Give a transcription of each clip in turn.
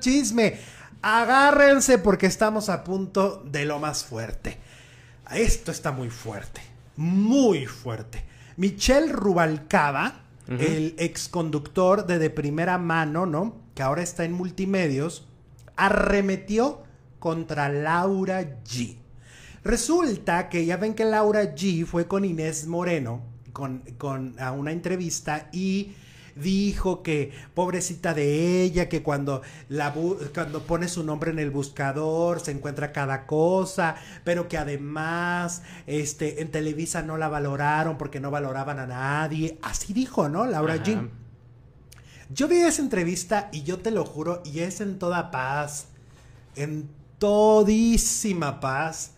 chisme. Agárrense porque estamos a punto de lo más fuerte. Esto está muy fuerte, muy fuerte. Michelle Rubalcaba, el ex conductor de De Primera Mano, ¿no? Que ahora está en multimedios, arremetió contra Laura G. Resulta que ya ven que Laura G fue con Inés Moreno con, con, a una entrevista y dijo que pobrecita de ella, que cuando, la cuando pone su nombre en el buscador se encuentra cada cosa, pero que además este, en Televisa no la valoraron porque no valoraban a nadie. Así dijo, ¿no? Laura Jean. Yo vi esa entrevista y yo te lo juro, y es en toda paz, en todísima paz.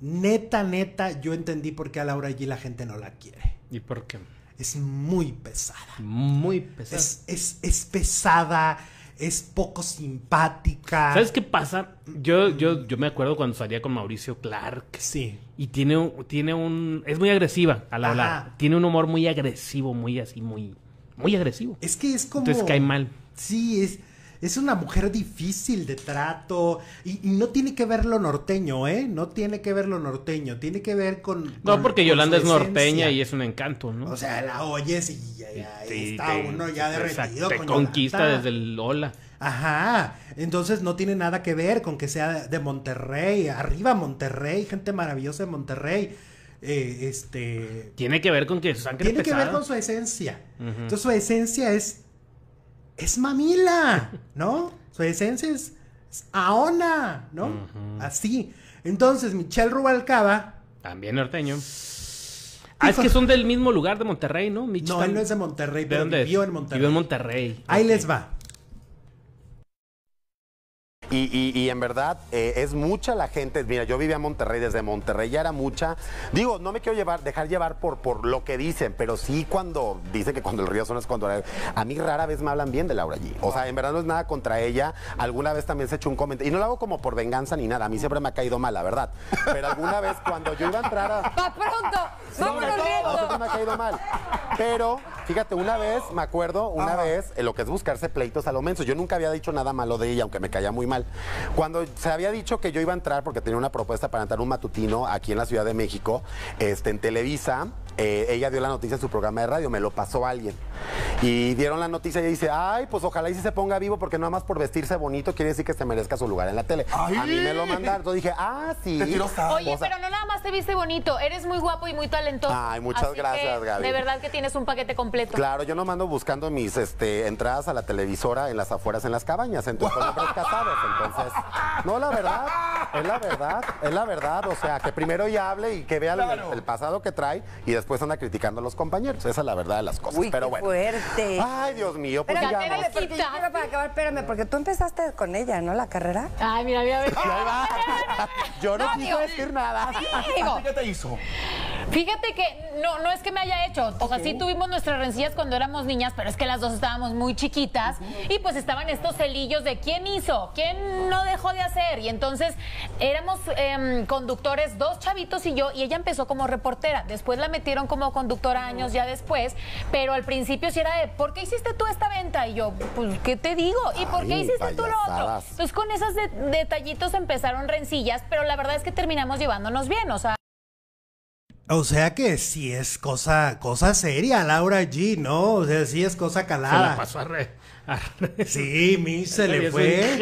Neta, neta, yo entendí por qué a Laura G la gente no la quiere. ¿Y por qué? es muy pesada. Muy pesada. Es, es, pesada, es poco simpática. ¿Sabes qué pasa? Yo, yo, yo me acuerdo cuando salía con Mauricio Clark. Sí. Y tiene, tiene un... Es muy agresiva al hablar. Tiene un humor muy agresivo, muy así, muy... Muy agresivo. Es que es como... Entonces cae mal. Sí, es es una mujer difícil de trato y, no tiene que ver lo norteño, ¿eh? No tiene que ver lo norteño, tiene que ver con... no, porque Yolanda es norteña y es un encanto, ¿no? O sea, la oyes y ya, está uno ya derretido. Te conquista desde el hola. Ajá, entonces no tiene nada que ver con que sea de Monterrey, arriba Monterrey, gente maravillosa de Monterrey. Eh, este tiene que ver con que su tiene que ver con su esencia entonces su esencia es es mamila, ¿no? Soy es, es aona, ¿no? Así. Entonces, Michelle Rubalcaba. También norteño. Ah, es que son del mismo lugar de Monterrey, ¿no? no, él no es de Monterrey, pero vivió en Monterrey. Vivió en Monterrey. Ahí les va. Y, en verdad eh, es mucha la gente. Mira, yo vivía en Monterrey, desde Monterrey ya era mucha. Digo, no me quiero llevar, dejar llevar por, por lo que dicen, pero sí cuando dicen que cuando el río suena es cuando... A mí rara vez me hablan bien de Laura Allí O sea, en verdad no es nada contra ella. Alguna vez también se echó un comentario. Y no lo hago como por venganza ni nada. A mí siempre me ha caído mal, la verdad. Pero alguna vez cuando yo iba a entrar a... pronto! me ha caído mal. Pero Fíjate, una vez, me acuerdo, una vez, en lo que es buscarse pleitos a lo menos Yo nunca había dicho nada malo de ella, aunque me caía muy mal. Cuando se había dicho que yo iba a entrar, porque tenía una propuesta para entrar un matutino aquí en la Ciudad de México, este, en Televisa, eh, ella dio la noticia en su programa de radio, me lo pasó alguien. Y dieron la noticia y ella dice, ay, pues ojalá y si se ponga vivo, porque nada más por vestirse bonito quiere decir que se merezca su lugar en la tele. A mí me lo mandaron. yo dije, ah, sí. Oye, pero no te viste bonito, eres muy guapo y muy talentoso. Ay, muchas gracias, De verdad que tienes un paquete completo. Claro, yo no mando buscando mis este, entradas a la televisora en las afueras, en las cabañas, entonces con hombres casados, entonces. No, la verdad, es la verdad, es la verdad, o sea, que primero ya hable y que vea el, pasado que trae y después anda criticando a los compañeros, esa es la verdad de las cosas, pero qué fuerte. Ay, Dios mío, pues pero, espérame, porque yo para acabar, espérame, porque tú empezaste con ella, ¿no? La carrera. Ay, mira, mira, mira. Yo no, no decir nada. ¿Qué te hizo? Fíjate que no, no es que me haya hecho. O sea, sí tuvimos nuestras rencillas cuando éramos niñas, pero es que las dos estábamos muy chiquitas y pues estaban estos celillos de quién hizo, quién no dejó de hacer. Y entonces éramos em, conductores, dos chavitos y yo, y ella empezó como reportera. Después la metieron como conductora años ya después, pero al principio sí era de, ¿por qué hiciste tú esta venta? Y yo, pues, ¿qué te digo? ¿Y por qué hiciste tú lo otro? Entonces con esos detallitos empezaron rencillas, pero la verdad es que terminamos llevándonos bien, o sea. O sea que sí es cosa, cosa seria, Laura G, ¿no? O sea, sí es cosa calada. Se la pasó a re. Sí, mi se le fue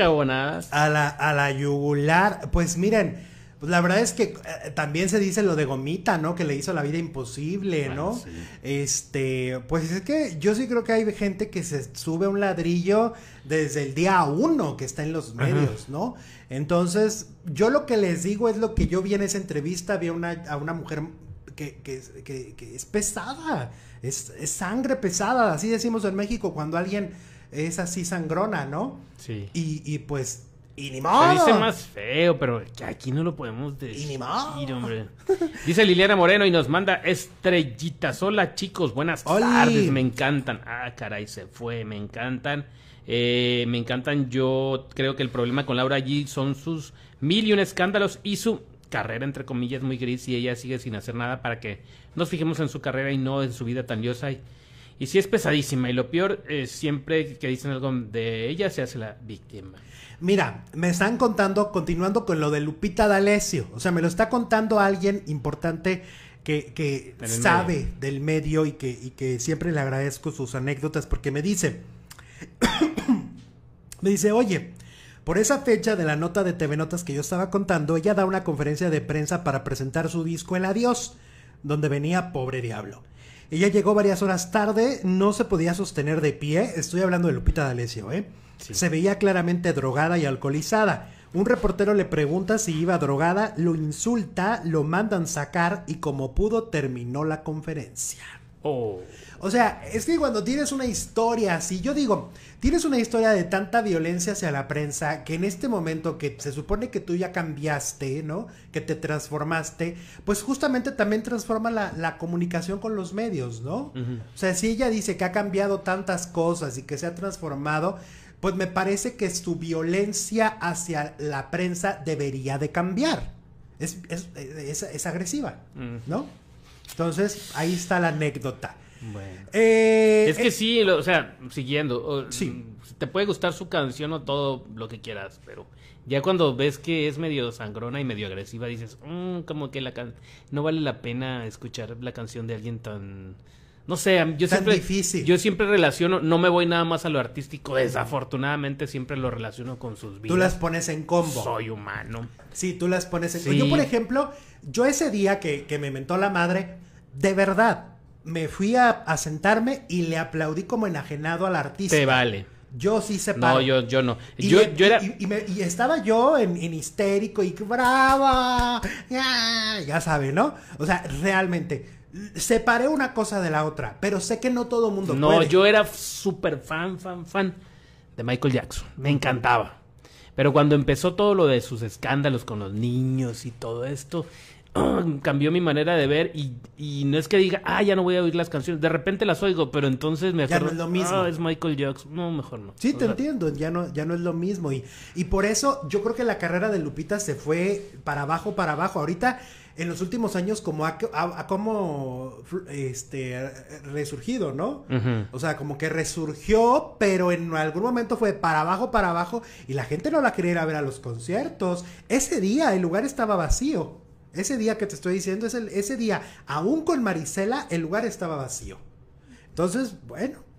a la, a la yugular. Pues miren, la verdad es que eh, también se dice lo de Gomita, ¿no? Que le hizo la vida imposible, ¿no? Este, pues es que yo sí creo que hay gente que se sube a un ladrillo desde el día uno que está en los medios, ¿no? Entonces, yo lo que les digo es lo que yo vi en esa entrevista, vi a una, a una mujer que, que, es pesada, es, sangre pesada, así decimos en México cuando alguien es así sangrona, ¿no? Sí. Y, pues, y ni modo. Se dice más feo, pero aquí no lo podemos decir. Y ni modo. Dice Liliana Moreno y nos manda estrellitas. Hola chicos, buenas tardes, me encantan. Ah, caray, se fue, me encantan. Eh, me encantan. Yo creo que el problema con Laura allí son sus mil y un escándalos y su carrera, entre comillas, muy gris y ella sigue sin hacer nada para que nos fijemos en su carrera y no en su vida tan diosa Y, si es pesadísima. Y lo peor es siempre que dicen algo de ella se hace la víctima. Mira, me están contando, continuando con lo de Lupita D'Alessio. O sea, me lo está contando alguien importante que, sabe del medio y que, y que siempre le agradezco sus anécdotas porque me dice, me dice, oye, por esa fecha de la nota de TV Notas que yo estaba contando, ella da una conferencia de prensa para presentar su disco El Adiós, donde venía Pobre Diablo. Ella llegó varias horas tarde, no se podía sostener de pie, estoy hablando de Lupita D'Alessio, ¿eh? Se veía claramente drogada y alcoholizada. Un reportero le pregunta si iba drogada, lo insulta, lo mandan sacar y como pudo terminó la conferencia. Oh. O sea, es que cuando tienes una historia así, yo digo, tienes una historia de tanta violencia hacia la prensa que en este momento que se supone que tú ya cambiaste, ¿no? Que te transformaste, pues justamente también transforma la, comunicación con los medios, ¿no? O sea, si ella dice que ha cambiado tantas cosas y que se ha transformado, pues me parece que su violencia hacia la prensa debería de cambiar. Es, agresiva, ¿no? Entonces, ahí está la anécdota. Bueno. Eh, es que eh, sí, o sea, siguiendo. sí. Te puede gustar su canción o todo lo que quieras, pero ya cuando ves que es medio sangrona y medio agresiva, dices, mm, como que la can... no vale la pena escuchar la canción de alguien tan no sé, yo siempre. Yo siempre relaciono, no me voy nada más a lo artístico, desafortunadamente siempre lo relaciono con sus vidas. Tú las pones en combo. Soy humano. Sí, tú las pones en combo. Yo, por ejemplo, yo ese día que, me mentó la madre, de verdad, me fui a, sentarme y le aplaudí como enajenado al artista. Te vale. Yo sí se No, yo, yo no. yo, yo era... y, estaba yo en, histérico y bravo. Ya, ya sabe, ¿no? O sea, realmente separé una cosa de la otra, pero sé que no todo el mundo no, yo era súper fan, fan, fan de Michael Jackson. Me encantaba. Pero cuando empezó todo lo de sus escándalos con los niños y todo esto, cambió mi manera de ver y, no es que diga, ah, ya no voy a oír las canciones. De repente las oigo, pero entonces me no es lo mismo. Ah, es Michael Jackson. No, mejor no. Sí, te entiendo, ya no, ya no es lo mismo. Y, y por eso yo creo que la carrera de Lupita se fue para abajo, para abajo. Ahorita en los últimos años como ha, como este, resurgido, ¿no? O sea, como que resurgió, pero en algún momento fue para abajo, para abajo, y la gente no la quería ir a ver a los conciertos. Ese día el lugar estaba vacío. Ese día que te estoy diciendo, es el, ese día, aún con Marisela, el lugar estaba vacío. Entonces, bueno,